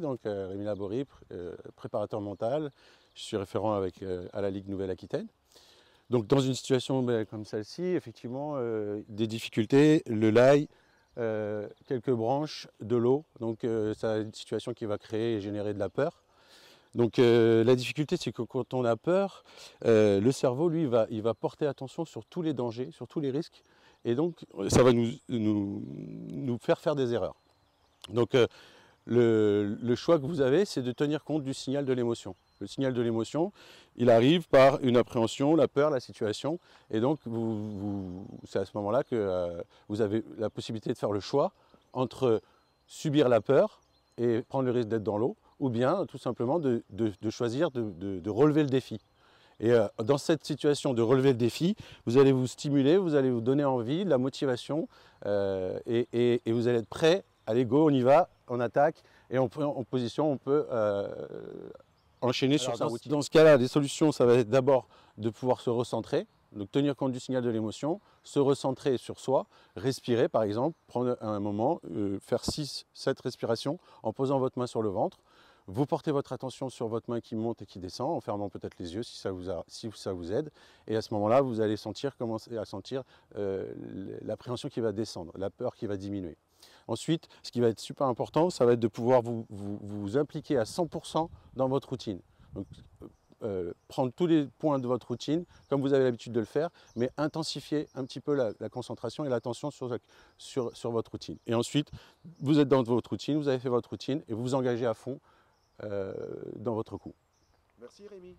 donc euh, Rémi Laborie, euh, préparateur mental. Je suis référent avec, euh, à la Ligue Nouvelle-Aquitaine. Donc dans une situation ben, comme celle-ci, effectivement, des difficultés, le l'ail, quelques branches, de l'eau. Donc ça c'est une situation qui va créer et générer de la peur. Donc la difficulté, c'est que quand on a peur, le cerveau, lui, va, il va porter attention sur tous les dangers, sur tous les risques. Et donc ça va nous, nous, nous faire faire des erreurs. Donc le, choix que vous avez, c'est de tenir compte du signal de l'émotion. Le signal de l'émotion, il arrive par une appréhension, la peur, la situation. Et donc, c'est à ce moment-là que euh, vous avez la possibilité de faire le choix entre subir la peur et prendre le risque d'être dans l'eau, ou bien tout simplement de, choisir de, relever le défi. Et euh, dans cette situation de relever le défi, vous allez vous stimuler, vous allez vous donner envie, la motivation, euh, et, vous allez être prêt, allez go, on y va, on attaque et en position, on peut euh, enchaîner sur sa route. Dans ce cas-là, les solutions, ça va être d'abord de pouvoir se recentrer, donc tenir compte du signal de l'émotion, se recentrer sur soi, respirer par exemple, prendre un moment, euh, faire 6, 7 respirations en posant votre main sur le ventre. Vous portez votre attention sur votre main qui monte et qui descend, en fermant peut-être les yeux si ça, vous aide. Et à ce moment-là, vous allez sentir, commencer à sentir euh, l'appréhension qui va descendre, la peur qui va diminuer. Ensuite, ce qui va être super important, ça va être de pouvoir vous, impliquer à 100% dans votre routine. Donc, euh, prendre tous les points de votre routine, comme vous avez l'habitude de le faire, mais intensifier un petit peu la, concentration et l'attention sur, votre routine. Et ensuite, vous êtes dans votre routine, vous avez fait votre routine et vous vous engagez à fond euh, dans votre coup. Merci Rémi.